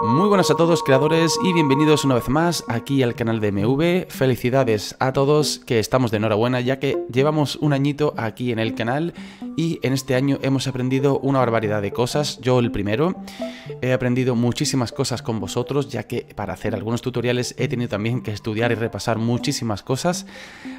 Muy buenas a todos creadores y bienvenidos una vez más aquí al canal de MV. Felicidades a todos que estamos de enhorabuena ya que llevamos un añito aquí en el canal y en este año hemos aprendido una barbaridad de cosas, yo el primero. He aprendido muchísimas cosas con vosotros, ya que para hacer algunos tutoriales he tenido también que estudiar y repasar muchísimas cosas.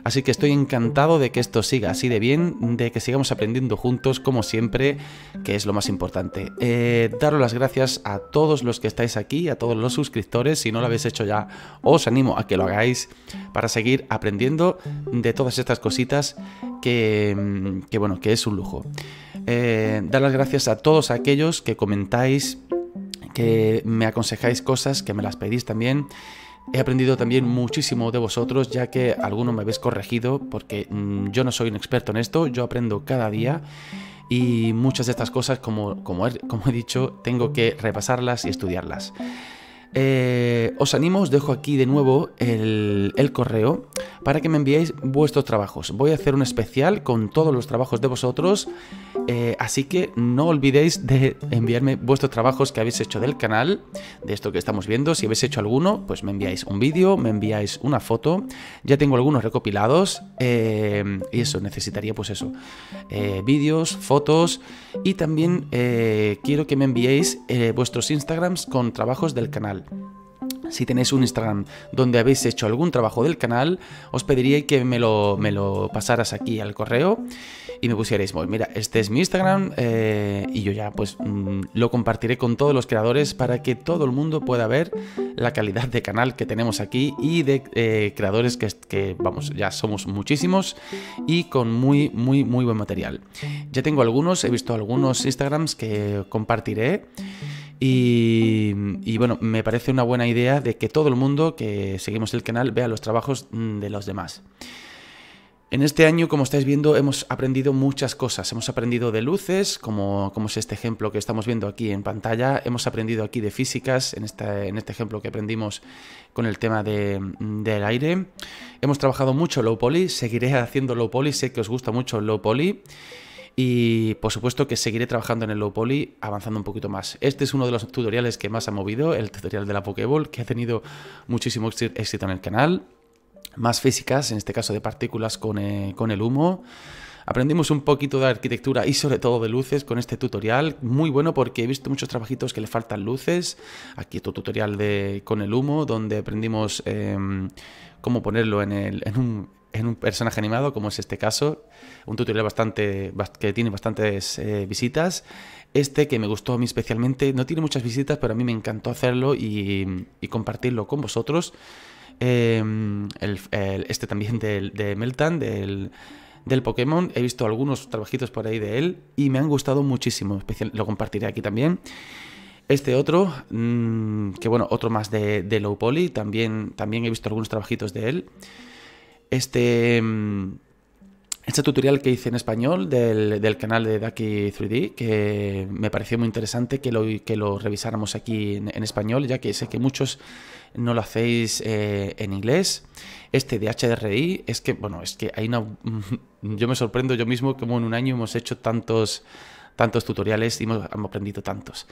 Así que estoy encantado de que esto siga así de bien, de que sigamos aprendiendo juntos, como siempre, que es lo más importante. Eh, daros las gracias a todos los que estáis aquí, a todos los suscriptores. Si no lo habéis hecho ya, os animo a que lo hagáis para seguir aprendiendo de todas estas cositas que, bueno, que es un lujo. Eh, dar las gracias a todos aquellos que comentáis que me aconsejáis cosas, que me las pedís también. He aprendido también muchísimo de vosotros, ya que algunos me habéis corregido, porque mm, yo no soy un experto en esto, yo aprendo cada día y muchas de estas cosas, como, como, he, dicho, tengo que repasarlas y estudiarlas. Eh, os animo, os dejo aquí de nuevo el correo para que me enviéis vuestros trabajos. Voy a hacer un especial con todos los trabajos de vosotros, eh, así que no olvidéis de enviarme vuestros trabajos que habéis hecho del canal, de esto que estamos viendo. Si habéis hecho alguno, pues me enviáis un vídeo, me enviáis una foto. Ya tengo algunos recopilados eh, y eso, necesitaría pues eso, eh, vídeos, fotos y también quiero que me enviéis vuestros Instagrams con trabajos del canal si tenéis un Instagram donde habéis hecho algún trabajo del canal, os pediría que me lo, me lo pasaras aquí al correo y me pusierais, mira, este es mi Instagram eh, y yo ya pues mm, lo compartiré con todos los creadores para que todo el mundo pueda ver la calidad de canal que tenemos aquí y de eh, creadores que, que, vamos, ya somos muchísimos y con muy, muy, muy buen material. Ya tengo algunos, he visto algunos Instagrams que compartiré. Y, bueno, me parece una buena idea de que todo el mundo que seguimos el canal vea los trabajos mm, de los demás. En este año, como estáis viendo, hemos aprendido muchas cosas. Hemos aprendido de luces, como, es este ejemplo que estamos viendo aquí en pantalla. Hemos aprendido aquí de físicas, en, en este ejemplo que aprendimos con el tema mm, del aire. Hemos trabajado mucho low poly, seguiré haciendo low poly, sé que os gusta mucho low poly. Y por supuesto que seguiré trabajando en el low poly, avanzando un poquito más. Este es uno de los tutoriales que más ha movido, el tutorial de la Pokéball, que ha tenido muchísimo éxito en el canal. Más físicas, en este caso de partículas eh, con, el humo. Aprendimos un poquito de arquitectura y sobre todo de luces con este tutorial. Muy bueno porque he visto muchos trabajitos que le faltan luces. Aquí tu tutorial de, con el humo, donde aprendimos em, cómo ponerlo en, el, en un en un personaje animado, como es este caso, un tutorial bastante que tiene bastantes eh, visitas. Este que me gustó a mí especialmente, no tiene muchas visitas, pero a mí me encantó hacerlo y, compartirlo con vosotros. Em, este también de, Meltan, del, del, Pokémon, he visto algunos trabajitos por ahí de él y me han gustado muchísimo, lo compartiré aquí también. Este otro, mm, que bueno, otro más de, Low Poly, también, también he visto algunos trabajitos de él este, mm, este tutorial que hice en español del, canal de Ducky 3D, que me pareció muy interesante que lo, que lo revisáramos aquí en, español, ya que sé que muchos no lo hacéis eh, en inglés. Este de HDRI es que, bueno, es que hay una... Yo me sorprendo yo mismo como en un año hemos hecho tantos, tantos tutoriales y hemos aprendido tantos.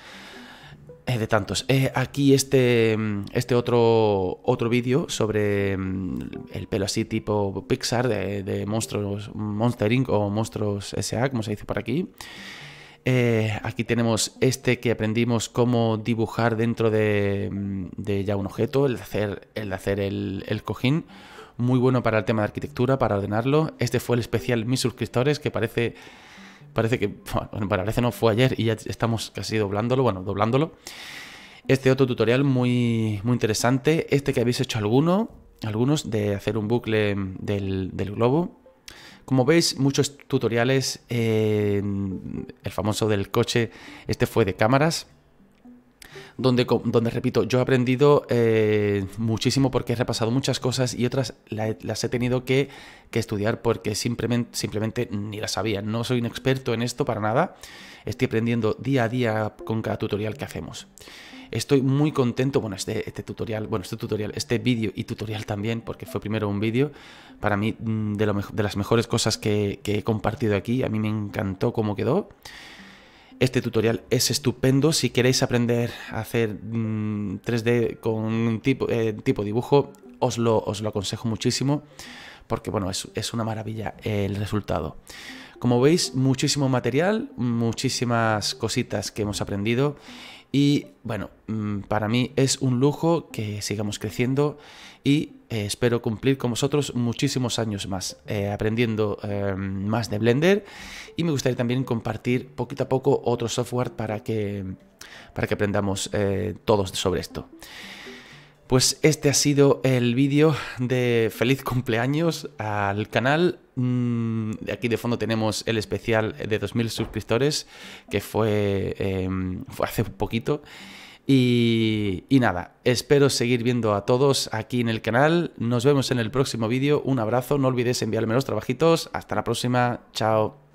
Eh, de tantos. Eh, aquí este, mm, este otro, otro vídeo sobre mm, el pelo así tipo Pixar de, monstruos, Monster Inc. o monstruos S.A., como se dice por aquí. Eh, aquí tenemos este que aprendimos cómo dibujar dentro de, mm, ya un objeto, el de hacer, el, hacer el, el, cojín. Muy bueno para el tema de arquitectura, para ordenarlo. Este fue el especial Mis suscriptores, que parece parece que, bueno, parece no fue ayer y ya estamos casi doblándolo, bueno, doblándolo. Este otro tutorial muy, muy interesante, este que habéis hecho alguno, algunos de hacer un bucle del, globo. Como veis, muchos tutoriales, eh, el famoso del coche, este fue de cámaras, donde, donde repito, yo he aprendido eh, muchísimo porque he repasado muchas cosas y otras las he tenido que, estudiar porque simplemente, simplemente ni las sabía. No soy un experto en esto para nada. Estoy aprendiendo día a día con cada tutorial que hacemos. Estoy muy contento, bueno, este, este tutorial, bueno, este tutorial, este vídeo y tutorial también, porque fue primero un vídeo, para mí mm, de, de las mejores cosas que, que he compartido aquí, a mí me encantó cómo quedó. Este tutorial es estupendo si queréis aprender a hacer 3D mm, con eh, tipo, dibujo, os lo, os lo, aconsejo muchísimo porque bueno, es, es una maravilla el resultado. Como veis, muchísimo material, muchísimas cositas que hemos aprendido y bueno, mm, para mí es un lujo que sigamos creciendo y eh, espero cumplir con vosotros muchísimos años más eh, aprendiendo em, más de Blender y me gustaría también compartir poquito a poco otro software para que, para que aprendamos eh, todos sobre esto. Pues este ha sido el vídeo de feliz cumpleaños al canal. Mm, aquí de fondo tenemos el especial de 2.000 suscriptores que fue, em, fue hace poquito. Y, nada, espero seguir viendo a todos aquí en el canal. Nos vemos en el próximo vídeo. Un abrazo, no olvides enviarme los trabajitos. Hasta la próxima, chao.